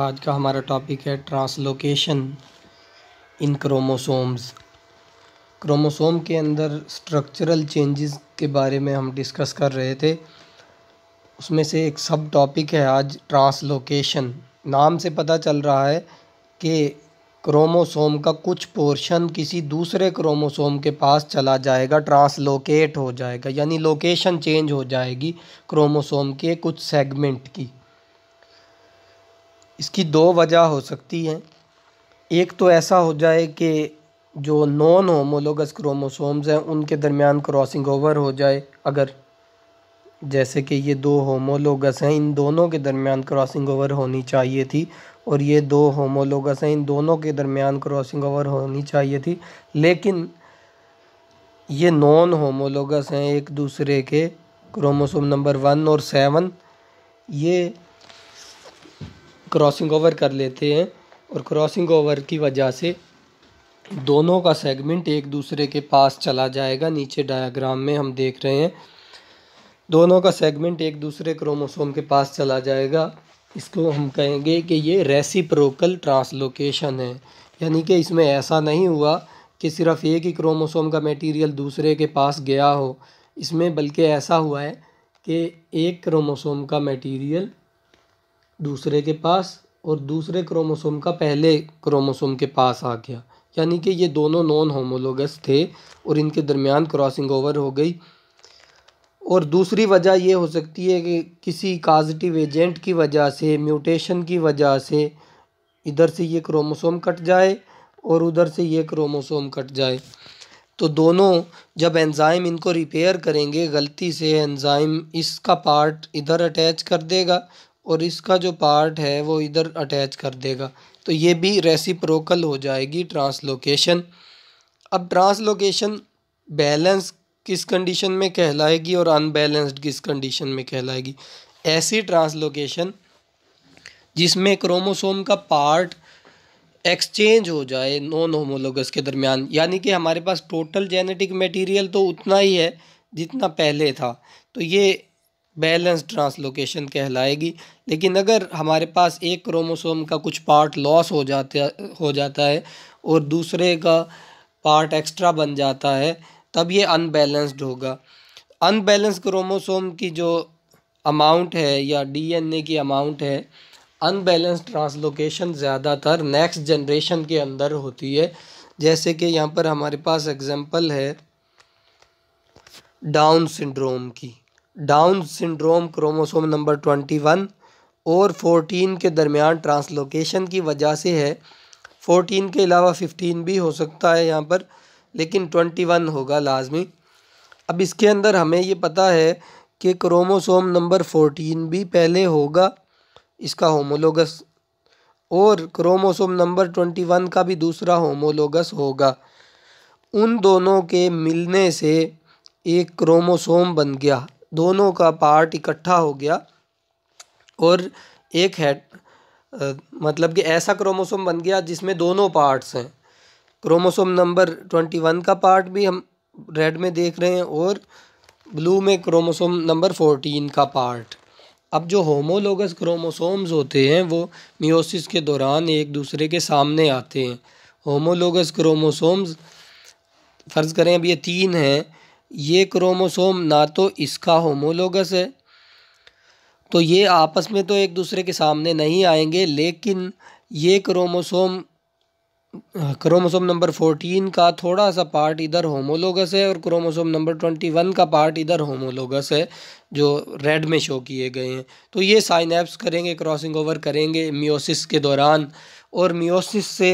आज का हमारा टॉपिक है ट्रांसलोकेशन इन क्रोमोसोम्स क्रोमोसोम के अंदर स्ट्रक्चरल चेंजेस के बारे में हम डिस्कस कर रहे थे उसमें से एक सब टॉपिक है आज ट्रांसलोकेशन नाम से पता चल रहा है कि क्रोमोसोम का कुछ पोर्शन किसी दूसरे क्रोमोसोम के पास चला जाएगा ट्रांसलोकेट हो जाएगा यानी लोकेशन चेंज हो जाएगी क्रोमोसोम के कुछ सेगमेंट की इसकी दो वजह हो सकती हैं एक तो ऐसा हो जाए कि जो नॉन होमोलोगस क्रोमोसोम्स हैं उनके दरमियान क्रॉसिंग ओवर हो जाए अगर जैसे कि ये दो होमोलोगस हैं इन दोनों के दरमियान क्रॉसिंग ओवर होनी चाहिए थी और ये दो होमोलोगस हैं इन दोनों के दरमियान क्रॉसिंग ओवर होनी चाहिए थी लेकिन ये नॉन होमोलोगस हैं एक दूसरे के क्रोमोसोम नंबर वन और सेवन ये क्रॉसिंग ओवर कर लेते हैं और क्रॉसिंग ओवर की वजह से दोनों का सेगमेंट एक दूसरे के पास चला जाएगा नीचे डायग्राम में हम देख रहे हैं दोनों का सेगमेंट एक दूसरे क्रोमोसोम के पास चला जाएगा इसको हम कहेंगे कि ये रेसिप्रोकल ट्रांसलोकेशन है यानी कि इसमें ऐसा नहीं हुआ कि सिर्फ एक ही क्रोमोसोम का मटेरियल दूसरे के पास गया हो इसमें बल्कि ऐसा हुआ है कि एक क्रोमोसोम का मटेरियल दूसरे के पास और दूसरे क्रोमोसोम का पहले क्रोमोसोम के पास आ गया यानी कि ये दोनों नॉन होमोलोगस थे और इनके दरमियान क्रॉसिंग ओवर हो गई और दूसरी वजह ये हो सकती है कि किसी काजटिव एजेंट की वजह से म्यूटेशन की वजह से इधर से ये क्रोमोसोम कट जाए और उधर से ये क्रोमोसोम कट जाए तो दोनों जब एंज़ाइम इनको रिपेयर करेंगे गलती से एंज़ाइम इसका पार्ट इधर अटैच कर देगा और इसका जो पार्ट है वो इधर अटैच कर देगा तो ये भी रेसिप्रोकल हो जाएगी ट्रांसलोकेशन अब ट्रांसलोकेशन बैलेंस किस कंडीशन में कहलाएगी और अनबैलेंस्ड किस कंडीशन में कहलाएगी ऐसी ट्रांसलोकेशन जिसमें क्रोमोसोम का पार्ट एक्सचेंज हो जाए नॉन होमोलोगस के दरमियान यानी कि हमारे पास टोटल जेनेटिक मटेरियल तो उतना ही है जितना पहले था तो ये बैलेंस ट्रांसलोकेशन कहलाएगी लेकिन अगर हमारे पास एक क्रोमोसोम का कुछ पार्ट लॉस हो जाता हो जाता है और दूसरे का पार्ट एक्स्ट्रा बन जाता है तब ये अनबैलेंस्ड होगा अनबैलेंस क्रोमोसोम की जो अमाउंट है या डीएनए की अमाउंट है अनबैलेंस ट्रांसलोकेशन ज़्यादातर नेक्स्ट जनरेशन के अंदर होती है जैसे कि यहाँ पर हमारे पास एग्जांपल है डाउन सिंड्रोम की Down syndrome chromosome number twenty one और फोर्टीन के दरमियान ट्रांसलोकेशन की वजह से है फोटीन के अलावा फिफ्टीन भी हो सकता है यहाँ पर लेकिन ट्वेंटी वन होगा लाजमी अब इसके अंदर हमें ये पता है कि क्रोमोसोम नंबर फोटीन भी पहले होगा इसका होमोलोगस और क्रोमोसोम नंबर ट्वेंटी वन का भी दूसरा होमोलोगस होगा उन दोनों के मिलने से एक क्रोमोसोम बन गया दोनों का पार्ट इकट्ठा हो गया और एक है मतलब कि ऐसा क्रोमोसोम बन गया जिसमें दोनों पार्ट्स हैं क्रोमोसोम नंबर ट्वेंटी वन का पार्ट भी हम रेड में देख रहे हैं और ब्लू में क्रोमोसोम नंबर फोर्टीन का पार्ट अब जो होमोलोगस क्रोमोसोम्स होते हैं वो मियोसिस के दौरान एक दूसरे के सामने आते हैं होमोलोगस क्रोमोसोम्स फ़र्ज़ करें अब ये तीन हैं ये क्रोमोसोम ना तो इसका होमोलोगस है तो ये आपस में तो एक दूसरे के सामने नहीं आएंगे लेकिन ये क्रोमोसोम क्रोमोसोम नंबर फोर्टीन का थोड़ा सा पार्ट इधर होमोलोगस है और क्रोमोसोम नंबर ट्वेंटी वन का पार्ट इधर होमोलोगस है जो रेड में शो किए गए हैं तो ये साइनैप्स करेंगे क्रॉसिंग ओवर करेंगे मियोसिस के दौरान और मियोसिस से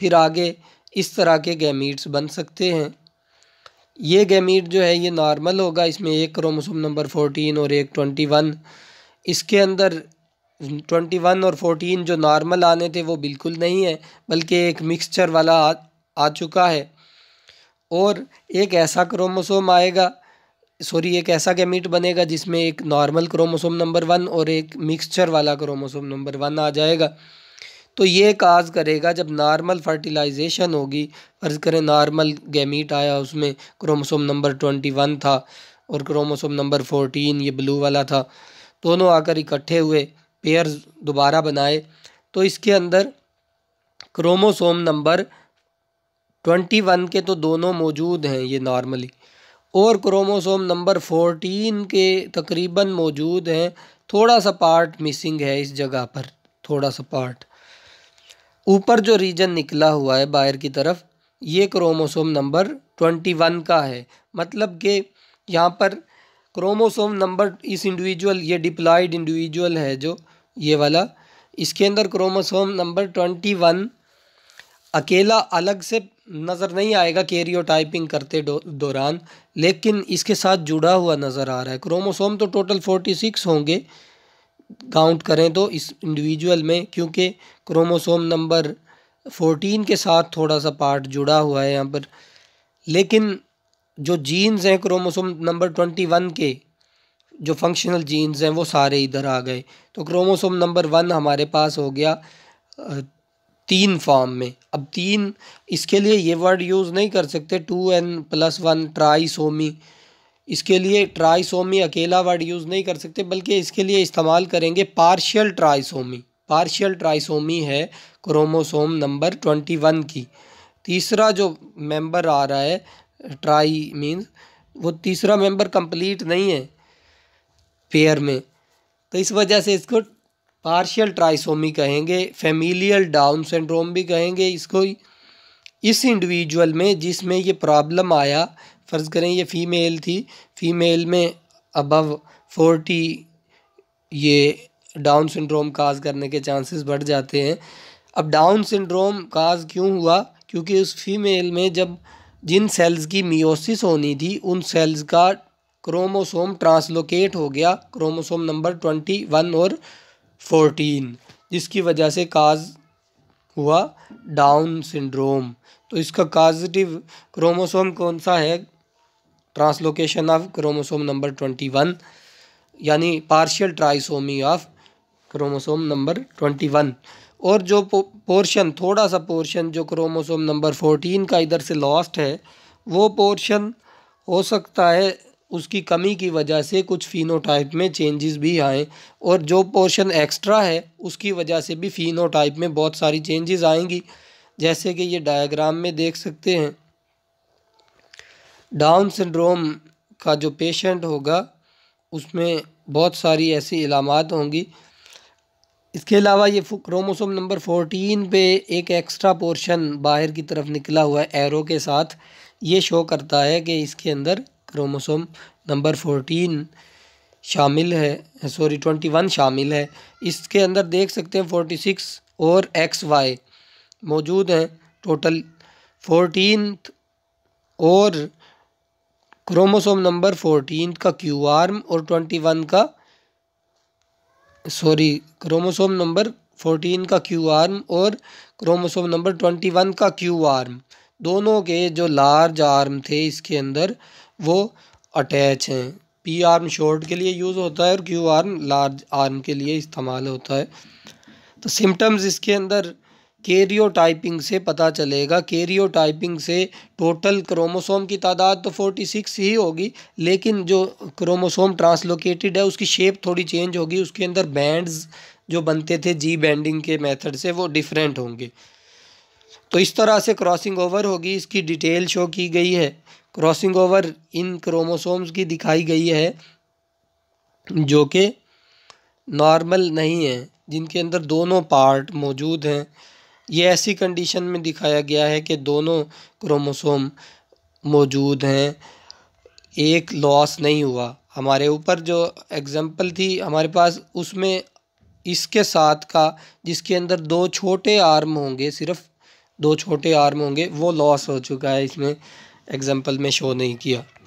फिर आगे इस तरह के गैमीट्स बन सकते हैं ये गैमीट जो है ये नॉर्मल होगा इसमें एक क्रोमोसोम नंबर फोर्टीन और एक ट्वेंटी वन इसके अंदर ट्वेंटी वन और फोर्टीन जो नॉर्मल आने थे वो बिल्कुल नहीं है बल्कि एक मिक्सचर वाला आ, आ चुका है और एक ऐसा क्रोमोसोम आएगा सॉरी एक ऐसा गैमीट बनेगा जिसमें एक नॉर्मल क्रोमोसोम नंबर वन और एक मिक्सचर वाला क्रोमोसोम नंबर वन आ जाएगा तो ये काज करेगा जब नॉर्मल फर्टिलाइजेशन होगी फ़र्ज़ करें नॉर्मल गैमीट आया उसमें क्रोमोसोम नंबर ट्वेंटी वन था और क्रोमोसोम नंबर फोर्टीन ये ब्लू वाला था दोनों आकर इकट्ठे हुए पेयर्स दोबारा बनाए तो इसके अंदर क्रोमोसोम नंबर ट्वेंटी वन के तो दोनों मौजूद हैं ये नॉर्मली और क्रोमोसोम नंबर फोर्टीन के तकरीबन मौजूद हैं थोड़ा सा पार्ट मिसिंग है इस जगह पर थोड़ा सा पार्ट ऊपर जो रीजन निकला हुआ है बाहर की तरफ ये क्रोमोसोम नंबर ट्वेंटी वन का है मतलब कि यहाँ पर क्रोमोसोम नंबर इस इंडिविजुअल ये डिप्लॉयड इंडिविजुअल है जो ये वाला इसके अंदर क्रोमोसोम नंबर ट्वेंटी वन अकेला अलग से नज़र नहीं आएगा कैरियो टाइपिंग करते दौरान लेकिन इसके साथ जुड़ा हुआ नज़र आ रहा है क्रोमोसोम तो टोटल फोर्टी सिक्स होंगे काउंट करें तो इस इंडिविजुअल में क्योंकि क्रोमोसोम नंबर फोर्टीन के साथ थोड़ा सा पार्ट जुड़ा हुआ है यहाँ पर लेकिन जो जीन्स हैं क्रोमोसोम नंबर ट्वेंटी वन के जो फंक्शनल जीन्स हैं वो सारे इधर आ गए तो क्रोमोसोम नंबर वन हमारे पास हो गया तीन फॉर्म में अब तीन इसके लिए ये वर्ड यूज़ नहीं कर सकते two N plus one trisomy इसके लिए ट्राइसोमी अकेला वर्ड यूज़ नहीं कर सकते बल्कि इसके लिए इस्तेमाल करेंगे पार्शियल ट्राइसोमी पार्शियल ट्राइसोमी है क्रोमोसोम नंबर ट्वेंटी वन की तीसरा जो मेंबर आ रहा है ट्राई मीन्स वो तीसरा मेंबर कंप्लीट नहीं है पेयर में तो इस वजह से इसको पार्शियल ट्राइसोमी कहेंगे फेमिलियल डाउन सिंड्रोम भी कहेंगे इसको इस इंडिविजुअल में जिसमें ये प्रॉब्लम आया फ़र्ज़ करें ये फ़ीमेल थी फ़ीमेल में अबव फोर्टी ये डाउन सिंड्रोम काज करने के चांसेस बढ़ जाते हैं अब डाउन सिंड्रोम काज क्यों हुआ क्योंकि उस फीमेल में जब जिन सेल्स की मियोसिस होनी थी उन सेल्स का क्रोमोसोम ट्रांसलोकेट हो गया क्रोमोसोम नंबर ट्वेंटी वन और फोर्टीन जिसकी वजह से काज हुआ डाउन सिंड्रोम तो इसका काजिटिव क्रोमोसोम कौन सा है translocation of chromosome number twenty one यानी partial trisomy of chromosome number twenty one और जो पोर्शन थोड़ा सा पोर्शन जो क्रोमोसोम नंबर फोर्टीन का इधर से लॉस्ट है वो पोर्शन हो सकता है उसकी कमी की वजह से कुछ फिनोटाइप में चेंजेस भी आएँ और जो पोर्शन एक्स्ट्रा है उसकी वजह से भी फिनोटाइप में बहुत सारी चेंजेस आएंगी जैसे कि ये डायग्राम में देख सकते हैं डाउन सिंड्रोम का जो पेशेंट होगा उसमें बहुत सारी ऐसी इलामत होंगी इसके अलावा ये क्रोमोसोम नंबर फोटीन पे एक एक्स्ट्रा पोर्शन बाहर की तरफ निकला हुआ है एरो के साथ ये शो करता है कि इसके अंदर क्रोमोसोम नंबर फोर्टीन शामिल है सॉरी ट्वेंटी वन शामिल है इसके अंदर देख सकते हैं फोर्टी सिक्स और एक्स वाई मौजूद हैं टोटल फोर्टीन और क्रोमोसोम नंबर फोर्टीन का क्यू आर्म और ट्वेंटी वन का सॉरी क्रोमोसोम नंबर फोर्टीन का क्यू आर्म और क्रोमोसोम नंबर ट्वेंटी वन का क्यू आर्म दोनों के जो लार्ज आर्म थे इसके अंदर वो अटैच हैं पी आर्म शॉर्ट के लिए यूज़ होता है और क्यू आर्म लार्ज आर्म के लिए इस्तेमाल होता है तो सिम्टम्स इसके अंदर कैरियोटाइपिंग से पता चलेगा कैरियोटाइपिंग से टोटल क्रोमोसोम की तादाद तो फोर्टी सिक्स ही होगी लेकिन जो क्रोमोसोम ट्रांसलोकेटेड है उसकी शेप थोड़ी चेंज होगी उसके अंदर बैंड्स जो बनते थे जी बैंडिंग के मेथड से वो डिफरेंट होंगे तो इस तरह से क्रॉसिंग ओवर होगी इसकी डिटेल शो की गई है क्रॉसिंग ओवर इन क्रोमोसोम्स की दिखाई गई है जो कि नॉर्मल नहीं है जिनके अंदर दोनों पार्ट मौजूद हैं ये ऐसी कंडीशन में दिखाया गया है कि दोनों क्रोमोसोम मौजूद हैं एक लॉस नहीं हुआ हमारे ऊपर जो एग्जांपल थी हमारे पास उसमें इसके साथ का जिसके अंदर दो छोटे आर्म होंगे सिर्फ दो छोटे आर्म होंगे वो लॉस हो चुका है इसमें एग्ज़ाम्पल में शो नहीं किया